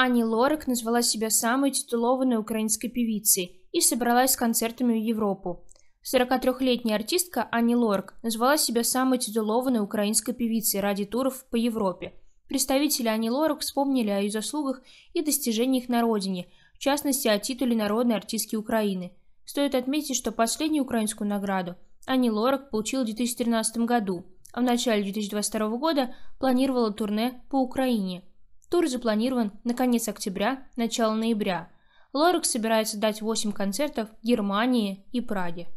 Ани Лорак назвала себя самой титулованной украинской певицей и собралась с концертами в Европу. 43-летняя артистка Ани Лорак назвала себя самой титулованной украинской певицей ради туров по Европе. Представители Ани Лорак вспомнили о ее заслугах и достижениях на родине, в частности о титуле народной артистки Украины. Стоит отметить, что последнюю украинскую награду Ани Лорак получила в 2013 году, а в начале 2022 года планировала турне по Украине – Тур запланирован на конец октября, начало ноября. Лорак собирается дать 8 концертов в Германии и Праге.